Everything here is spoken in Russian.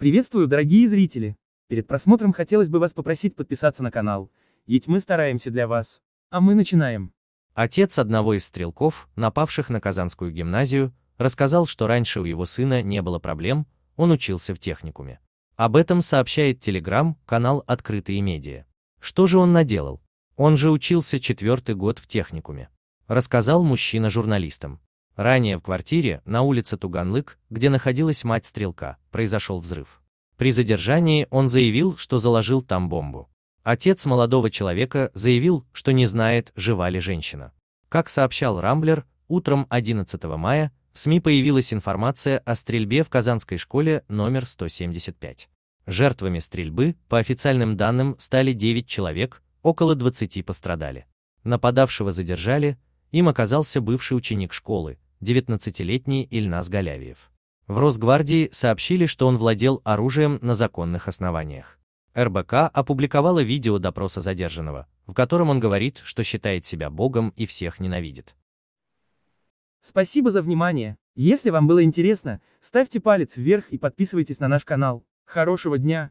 Приветствую, дорогие зрители! Перед просмотром хотелось бы вас попросить подписаться на канал, ведь мы стараемся для вас. А мы начинаем. Отец одного из стрелков, напавших на Казанскую гимназию, рассказал, что раньше у его сына не было проблем, он учился в техникуме. Об этом сообщает Телеграм, канал «Открытые медиа». Что же он наделал? Он же учился четвертый год в техникуме. Рассказал мужчина журналистам. Ранее в квартире на улице Туганлык, где находилась мать стрелка, произошел взрыв. При задержании он заявил, что заложил там бомбу. Отец молодого человека заявил, что не знает, жива ли женщина. Как сообщал Рамблер, утром 11 мая в СМИ появилась информация о стрельбе в Казанской школе номер 175. Жертвами стрельбы, по официальным данным, стали 9 человек, около 20 пострадали. Нападавшего задержали, им оказался бывший ученик школы, 19-летний Ильнас Галявиев. В Росгвардии сообщили, что он владел оружием на законных основаниях. РБК опубликовала видео допроса задержанного, в котором он говорит, что считает себя богом и всех ненавидит. Спасибо за внимание. Если вам было интересно, ставьте палец вверх и подписывайтесь на наш канал. Хорошего дня!